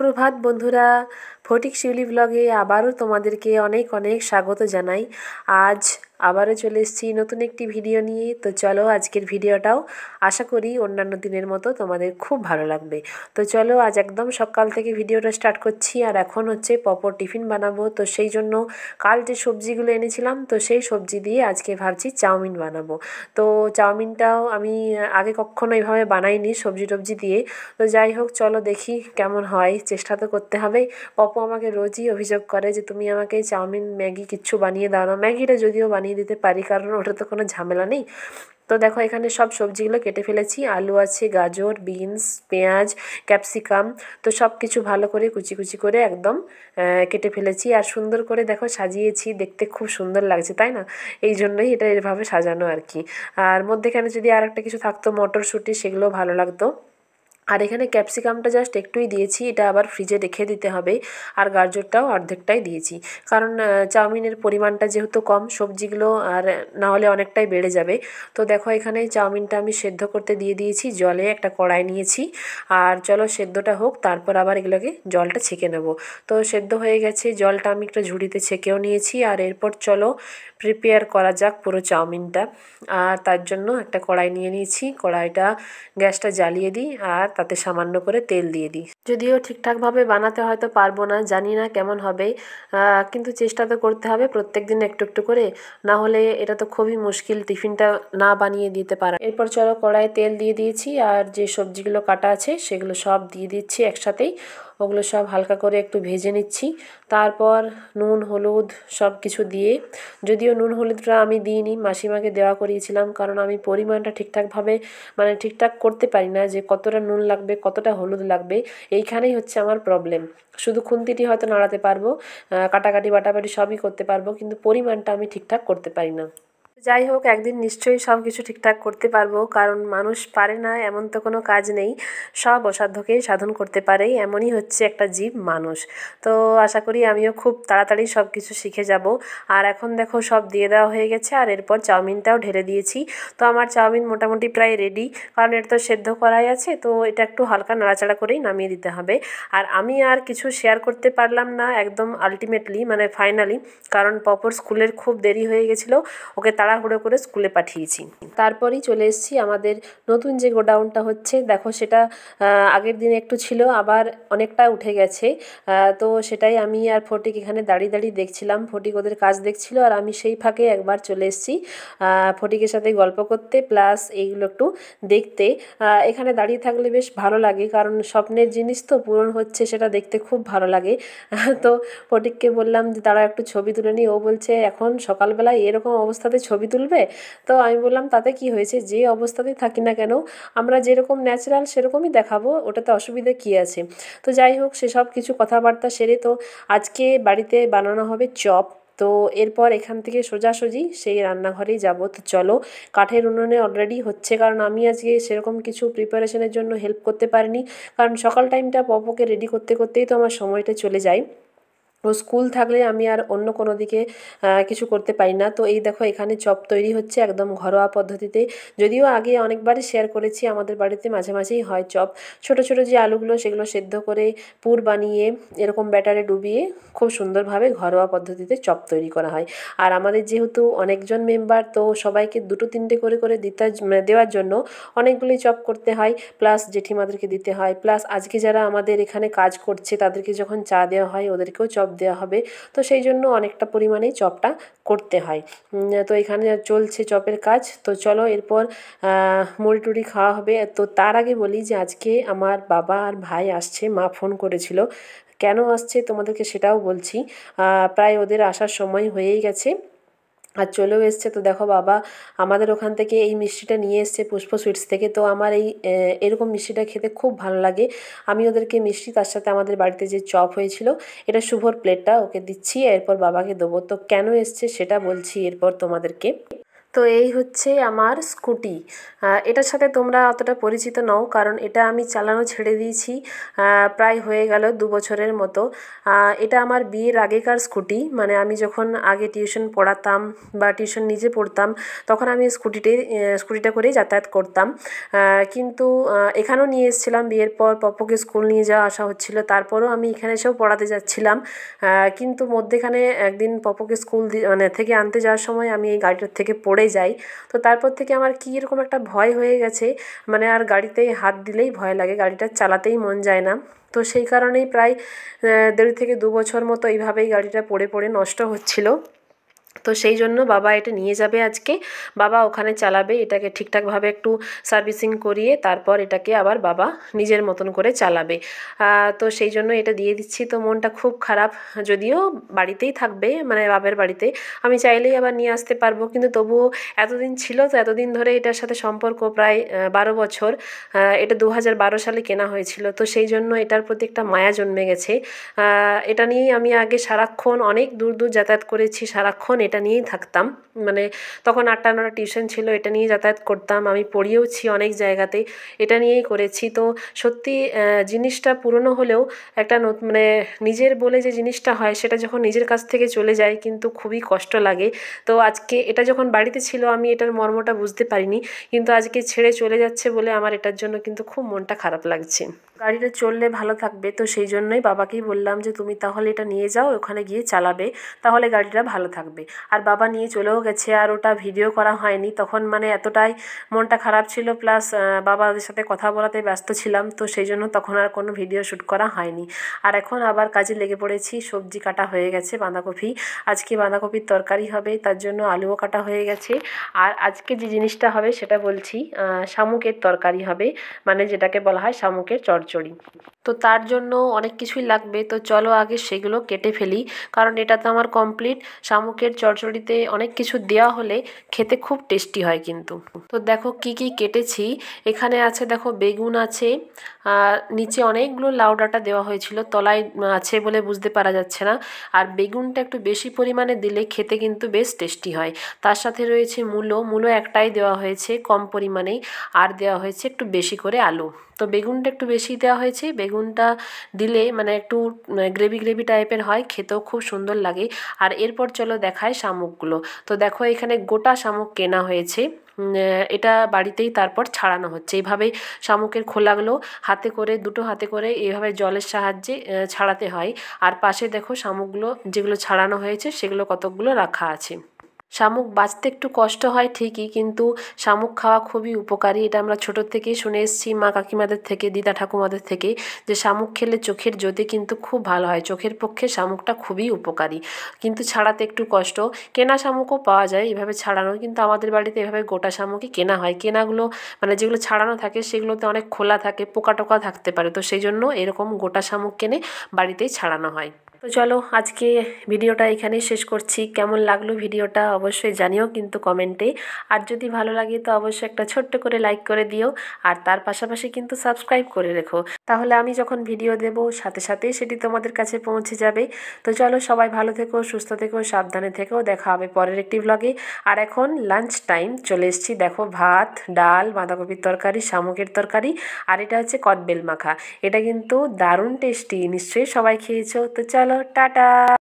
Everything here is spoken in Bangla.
সুপ্রভাত বন্ধুরা ফটিক শিউলি ব্লগে আবারও তোমাদেরকে অনেক অনেক স্বাগত জানাই আজ আবারও চলে এসেছি নতুন একটি ভিডিও নিয়ে তো চলো আজকের ভিডিওটাও আশা করি অন্যান্য দিনের মতো তোমাদের খুব ভালো লাগবে তো চলো আজ একদম সকাল থেকে ভিডিওটা স্টার্ট করছি আর এখন হচ্ছে পপর টিফিন বানাবো তো সেই জন্য কাল যে সবজিগুলো এনেছিলাম তো সেই সবজি দিয়ে আজকে ভাবছি চাউমিন বানাবো তো চাউমিনটাও আমি আগে কখনো এইভাবে বানাইনি সবজি টবজি দিয়ে তো যাই হোক চলো দেখি কেমন হয় চেষ্টা তো করতে হবে পপো আমাকে রোজই অভিযোগ করে যে তুমি আমাকে চাউমিন ম্যাগি কিচ্ছু বানিয়ে দাও না ম্যাগিটা যদিও বানিয়ে বানিয়ে দিতে পারি কারণ ওটা তো কোনো ঝামেলা নেই তো দেখো এখানে সব সবজিগুলো কেটে ফেলেছি আলু আছে গাজর বিনস পেঁয়াজ ক্যাপসিকাম তো সব কিছু ভালো করে কুচি কুচি করে একদম কেটে ফেলেছি আর সুন্দর করে দেখো সাজিয়েছি দেখতে খুব সুন্দর লাগছে তাই না এই জন্যই এটা এভাবে সাজানো আর কি আর মধ্যেখানে যদি আর একটা কিছু থাকতো মটরশুঁটি সেগুলো ভালো লাগতো আর এখানে ক্যাপসিকামটা জাস্ট একটুই দিয়েছি এটা আবার ফ্রিজে রেখে দিতে হবে আর গাজরটাও অর্ধেকটাই দিয়েছি কারণ চাউমিনের পরিমাণটা যেহেতু কম সবজিগুলো আর না হলে অনেকটাই বেড়ে যাবে তো দেখো এখানে চাউমিনটা আমি সেদ্ধ করতে দিয়ে দিয়েছি জলে একটা কড়াই নিয়েছি আর চলো সেদ্ধটা হোক তারপর আবার এগুলোকে জলটা ছেঁকে নেব তো সেদ্ধ হয়ে গেছে জলটা আমি একটা ঝুড়িতে ছেঁকেও নিয়েছি আর এরপর চলো প্রিপেয়ার করা যাক পুরো চাউমিনটা আর তার জন্য একটা কড়াই নিয়ে নিয়েছি কড়াইটা গ্যাসটা জ্বালিয়ে দিই আর তাতে সামান্য করে তেল দিয়ে দিই যদিও ঠিকঠাকভাবে বানাতে হয়তো পারবো না জানি না কেমন হবে কিন্তু চেষ্টা তো করতে হবে প্রত্যেক দিন একটু একটু করে না হলে এটা তো খুবই মুশকিল টিফিনটা না বানিয়ে দিতে পারা এরপর চলো কড়াইয়ে তেল দিয়ে দিয়েছি আর যে সবজিগুলো কাটা আছে সেগুলো সব দিয়ে দিচ্ছি একসাথেই ওগুলো সব হালকা করে একটু ভেজে নিচ্ছি তারপর নুন হলুদ সব কিছু দিয়ে যদিও নুন হলুদটা আমি দিইনি মাসিমাকে দেওয়া করিয়েছিলাম কারণ আমি পরিমাণটা ঠিকঠাকভাবে মানে ঠিকঠাক করতে পারি না যে কতটা নুন লাগবে কতটা হলুদ লাগবে এইখানেই হচ্ছে আমার প্রবলেম শুধু খুন্তিটি হয়তো নাড়াতে পারবো কাটাকাটি বাটাবাটি সবই করতে পারবো কিন্তু পরিমাণটা আমি ঠিকঠাক করতে পারি না যাই হোক একদিন নিশ্চয়ই সব কিছু ঠিকঠাক করতে পারবো কারণ মানুষ পারে না এমন তো কোনো কাজ নেই সব অসাধ্যকেই সাধন করতে পারে এমনই হচ্ছে একটা জীব মানুষ তো আশা করি আমিও খুব তাড়াতাড়ি সব কিছু শিখে যাব আর এখন দেখো সব দিয়ে দেওয়া হয়ে গেছে আর এরপর চাউমিনটাও ঢেলে দিয়েছি তো আমার চাউমিন মোটামুটি প্রায় রেডি কারণ এটা তো সেদ্ধ করাই আছে তো এটা একটু হালকা নাড়াচাড়া করেই নামিয়ে দিতে হবে আর আমি আর কিছু শেয়ার করতে পারলাম না একদম আলটিমেটলি মানে ফাইনালি কারণ পপর স্কুলের খুব দেরি হয়ে গেছিলো ওকে তাড়া তাড়াহুড়ো করে স্কুলে পাঠিয়েছি তারপরেই চলে এসেছি আমাদের নতুন যে গোডাউনটা হচ্ছে দেখো সেটা আগের দিনে একটু ছিল আবার অনেকটা উঠে গেছে তো সেটাই আমি আর ফটিক এখানে দাঁড়িয়ে দাঁড়িয়ে দেখছিলাম ফটিক ওদের কাজ দেখছিল আর আমি সেই ফাঁকে একবার চলে এসেছি ফটিকের সাথে গল্প করতে প্লাস এইগুলো একটু দেখতে এখানে দাঁড়িয়ে থাকলে বেশ ভালো লাগে কারণ স্বপ্নের জিনিস তো পূরণ হচ্ছে সেটা দেখতে খুব ভালো লাগে তো ফটিককে বললাম যে তারা একটু ছবি তুলে নিই ও বলছে এখন সকালবেলায় এরকম অবস্থাতে ছবি ছবি তুলবে তো আমি বললাম তাতে কি হয়েছে যে অবস্থাতেই থাকি না কেন আমরা যেরকম ন্যাচারাল সেরকমই দেখাবো ওটাতে অসুবিধা কি আছে তো যাই হোক সেসব কিছু কথাবার্তা সেরে তো আজকে বাড়িতে বানানো হবে চপ তো এরপর এখান থেকে সোজাসুজি সেই রান্নাঘরেই যাব তো চলো কাঠের উনুনে অলরেডি হচ্ছে কারণ আমি আজকে সেরকম কিছু প্রিপারেশনের জন্য হেল্প করতে পারিনি কারণ সকাল টাইমটা পপকে রেডি করতে করতেই তো আমার সময়টা চলে যায় ও স্কুল থাকলে আমি আর অন্য কোনো দিকে কিছু করতে পারি না তো এই দেখো এখানে চপ তৈরি হচ্ছে একদম ঘরোয়া পদ্ধতিতে যদিও আগে অনেকবারই শেয়ার করেছি আমাদের বাড়িতে মাঝে মাঝেই হয় চপ ছোট ছোট যে আলুগুলো সেগুলো সেদ্ধ করে পুর বানিয়ে এরকম ব্যাটারে ডুবিয়ে খুব সুন্দরভাবে ঘরোয়া পদ্ধতিতে চপ তৈরি করা হয় আর আমাদের যেহেতু অনেকজন মেম্বার তো সবাইকে দুটো তিনটে করে করে দিতে মানে দেওয়ার জন্য অনেকগুলি চপ করতে হয় প্লাস জেঠিমাদেরকে দিতে হয় প্লাস আজকে যারা আমাদের এখানে কাজ করছে তাদেরকে যখন চা দেওয়া হয় ওদেরকেও চপ চপ দেওয়া হবে তো সেই জন্য অনেকটা পরিমাণেই চপটা করতে হয় তো এখানে চলছে চপের কাজ তো চলো এরপর মুড়ি টুড়ি খাওয়া হবে তো তার আগে বলি যে আজকে আমার বাবা আর ভাই আসছে মা ফোন করেছিল কেন আসছে তোমাদেরকে সেটাও বলছি প্রায় ওদের আসার সময় হয়েই গেছে আর চলেও এসছে তো দেখো বাবা আমাদের ওখান থেকে এই মিষ্টিটা নিয়ে এসছে পুষ্প সুইটস থেকে তো আমার এই এরকম মিষ্টিটা খেতে খুব ভালো লাগে আমি ওদেরকে মিষ্টি তার সাথে আমাদের বাড়িতে যে চপ হয়েছিল এটা শুভর প্লেটটা ওকে দিচ্ছি এরপর বাবাকে দেবো তো কেন এসছে সেটা বলছি এরপর তোমাদেরকে তো এই হচ্ছে আমার স্কুটি এটার সাথে তোমরা অতটা পরিচিত নও কারণ এটা আমি চালানো ছেড়ে দিয়েছি প্রায় হয়ে গেল দু বছরের মতো এটা আমার বিয়ের আগেকার স্কুটি মানে আমি যখন আগে টিউশন পড়াতাম বা টিউশন নিজে পড়তাম তখন আমি স্কুটিতে স্কুটিটা করেই যাতায়াত করতাম কিন্তু এখানেও নিয়ে এসেছিলাম বিয়ের পর পপ্পকে স্কুল নিয়ে যাওয়া আসা হচ্ছিল তারপরও আমি এখানে এসেও পড়াতে যাচ্ছিলাম কিন্তু মধ্যেখানে একদিন পপ্পকে স্কুল মানে থেকে আনতে যাওয়ার সময় আমি এই গাড়িটার থেকে পড়ে পড়ে যাই তো তারপর থেকে আমার কী এরকম একটা ভয় হয়ে গেছে মানে আর গাড়িতে হাত দিলেই ভয় লাগে গাড়িটা চালাতেই মন যায় না তো সেই কারণেই প্রায় দেড় থেকে দু বছর মতো এইভাবেই গাড়িটা পড়ে পড়ে নষ্ট হচ্ছিলো তো সেই জন্য বাবা এটা নিয়ে যাবে আজকে বাবা ওখানে চালাবে এটাকে ঠিকঠাকভাবে একটু সার্ভিসিং করিয়ে তারপর এটাকে আবার বাবা নিজের মতন করে চালাবে তো সেই জন্য এটা দিয়ে দিচ্ছি তো মনটা খুব খারাপ যদিও বাড়িতেই থাকবে মানে বাবার বাড়িতে আমি চাইলেই আবার নিয়ে আসতে পারবো কিন্তু তবুও এতদিন ছিল তো এতদিন ধরে এটার সাথে সম্পর্ক প্রায় বারো বছর এটা দু সালে কেনা হয়েছিল তো সেই জন্য এটার প্রতি একটা মায়া জন্মে গেছে এটা নিয়ে আমি আগে সারাক্ষণ অনেক দূর দূর যাতায়াত করেছি সারাক্ষণ এটা নিয়েই থাকতাম মানে তখন আটটা নটা টিউশন ছিল এটা নিয়ে যাতায়াত করতাম আমি পড়িয়েওছি অনেক জায়গাতে এটা নিয়েই করেছি তো সত্যি জিনিসটা পুরনো হলেও একটা মানে নিজের বলে যে জিনিসটা হয় সেটা যখন নিজের কাছ থেকে চলে যায় কিন্তু খুবই কষ্ট লাগে তো আজকে এটা যখন বাড়িতে ছিল আমি এটার মর্মটা বুঝতে পারিনি কিন্তু আজকে ছেড়ে চলে যাচ্ছে বলে আমার এটার জন্য কিন্তু খুব মনটা খারাপ লাগছে গাড়িটা চললে ভালো থাকবে তো সেই জন্যই বাবাকেই বললাম যে তুমি তাহলে এটা নিয়ে যাও ওখানে গিয়ে চালাবে তাহলে গাড়িটা ভালো থাকবে আর বাবা নিয়ে চলেও গেছে আর ওটা ভিডিও করা হয়নি তখন মানে এতটাই মনটা খারাপ ছিল প্লাস বাবাদের সাথে কথা বলাতে ব্যস্ত ছিলাম তো সেই জন্য তখন আর কোনো ভিডিও শ্যুট করা হয়নি আর এখন আবার কাজে লেগে পড়েছি সবজি কাটা হয়ে গেছে বাঁধাকপি আজকে বাঁধাকপির তরকারি হবে তার জন্য আলুও কাটা হয়ে গেছে আর আজকে যে জিনিসটা হবে সেটা বলছি শামুকের তরকারি হবে মানে যেটাকে বলা হয় শামুকের চর্চা চচ্চড়ি তো তার জন্য অনেক কিছুই লাগবে তো চলো আগে সেগুলো কেটে ফেলি কারণ এটা তো আমার কমপ্লিট শামুকের চচ্চড়িতে অনেক কিছু দেওয়া হলে খেতে খুব টেস্টি হয় কিন্তু তো দেখো কি কি কেটেছি এখানে আছে দেখো বেগুন আছে নিচে অনেকগুলো লাউ ডাঁটা দেওয়া হয়েছিল তলায় আছে বলে বুঝতে পারা যাচ্ছে না আর বেগুনটা একটু বেশি পরিমাণে দিলে খেতে কিন্তু বেশ টেস্টি হয় তার সাথে রয়েছে মূলো মূলো একটাই দেওয়া হয়েছে কম পরিমাণেই আর দেওয়া হয়েছে একটু বেশি করে আলু তো বেগুনটা একটু বেশি দেওয়া হয়েছে বেগুনটা দিলে মানে একটু মানে গ্রেভি গ্রেভি টাইপের হয় খেতেও খুব সুন্দর লাগে আর এরপর চলো দেখায় শামুকগুলো তো দেখো এখানে গোটা শামুক কেনা হয়েছে এটা বাড়িতেই তারপর ছাড়ানো হচ্ছে এইভাবে শামুকের খোলাগুলো হাতে করে দুটো হাতে করে এইভাবে জলের সাহায্যে ছাড়াতে হয় আর পাশে দেখো শামুকগুলো যেগুলো ছাড়ানো হয়েছে সেগুলো কতকগুলো রাখা আছে শামুক বাঁচতে একটু কষ্ট হয় ঠিকই কিন্তু শামুক খাওয়া খুবই উপকারী এটা আমরা ছোটোর থেকেই শুনে এসেছি মা কাকিমাদের থেকে দিদা ঠাকুমাদের থেকে যে শামুক খেলে চোখের জ্যোতি কিন্তু খুব ভালো হয় চোখের পক্ষে শামুকটা খুবই উপকারী কিন্তু ছাড়াতে একটু কষ্ট কেনা শামুকও পাওয়া যায় এভাবে ছাড়ানো কিন্তু আমাদের বাড়িতে এভাবে গোটা শামুকই কেনা হয় কেনাগুলো মানে যেগুলো ছাড়ানো থাকে সেগুলোতে অনেক খোলা থাকে পোকা টোকা থাকতে পারে তো সেই জন্য এরকম গোটা শামুক কেনে বাড়িতেই ছাড়ানো হয় তো চলো আজকে ভিডিওটা এখানে শেষ করছি কেমন লাগলো ভিডিওটা অবশ্যই জানিও কিন্তু কমেন্টে আর যদি ভালো লাগে তো অবশ্যই একটা ছোট্ট করে লাইক করে দিও আর তার পাশাপাশি কিন্তু সাবস্ক্রাইব করে রেখো তাহলে আমি যখন ভিডিও দেব সাথে সাথেই সেটি তোমাদের কাছে পৌঁছে যাবে তো চলো সবাই ভালো থেকো সুস্থ থেকো সাবধানে থেকো দেখা হবে পরের একটি ব্লগে আর এখন লাঞ্চ টাইম চলে এসেছি দেখো ভাত ডাল বাঁধাকপির তরকারি শামুকের তরকারি আর এটা হচ্ছে কদবেল মাখা এটা কিন্তু দারুণ টেস্টি নিশ্চয়ই সবাই খেয়েছো তো চলো l 哒哒。